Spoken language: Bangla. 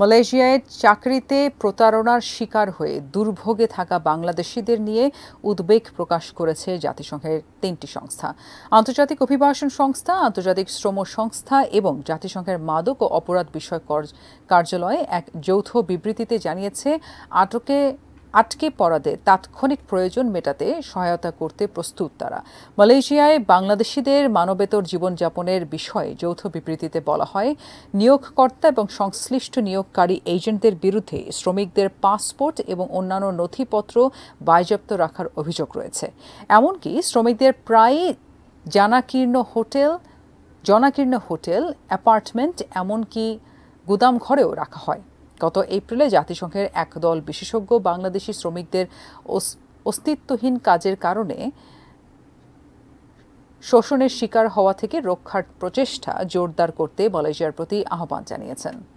মালয়েশিয়ায় চাকরিতে প্রতারণার শিকার হয়ে দুর্ভোগে থাকা বাংলাদেশিদের নিয়ে উদ্বেগ প্রকাশ করেছে জাতিসংঘের তিনটি সংস্থা আন্তর্জাতিক অভিবাসন সংস্থা আন্তর্জাতিক শ্রম সংস্থা এবং জাতিসংঘের মাদক ও অপরাধ বিষয় কার্যালয়ে এক যৌথ বিবৃতিতে জানিয়েছে আটকে আটকে পড়াদের তাৎক্ষণিক প্রয়োজন মেটাতে সহায়তা করতে প্রস্তুত তারা মালয়েশিয়ায় বাংলাদেশিদের মানবেতর জীবনযাপনের বিষয়ে যৌথ বিবৃতিতে বলা হয় নিয়োগকর্তা এবং সংশ্লিষ্ট নিয়োগকারী এজেন্টদের বিরুদ্ধে শ্রমিকদের পাসপোর্ট এবং অন্যান্য নথিপত্র বাজেয়াপ্ত রাখার অভিযোগ রয়েছে এমনকি শ্রমিকদের প্রায় জানাকীর্ণ হোটেল জনাকীর্ণ হোটেল অ্যাপার্টমেন্ট এমনকি গুদাম ঘরেও রাখা হয় গত এপ্রিলে জাতিসংঘের একদল বিশেষজ্ঞ বাংলাদেশি শ্রমিকদের অস্তিত্বহীন কাজের কারণে শোষণের শিকার হওয়া থেকে রক্ষার প্রচেষ্টা জোরদার করতে মালয়েশিয়ার প্রতি আহ্বান জানিয়েছেন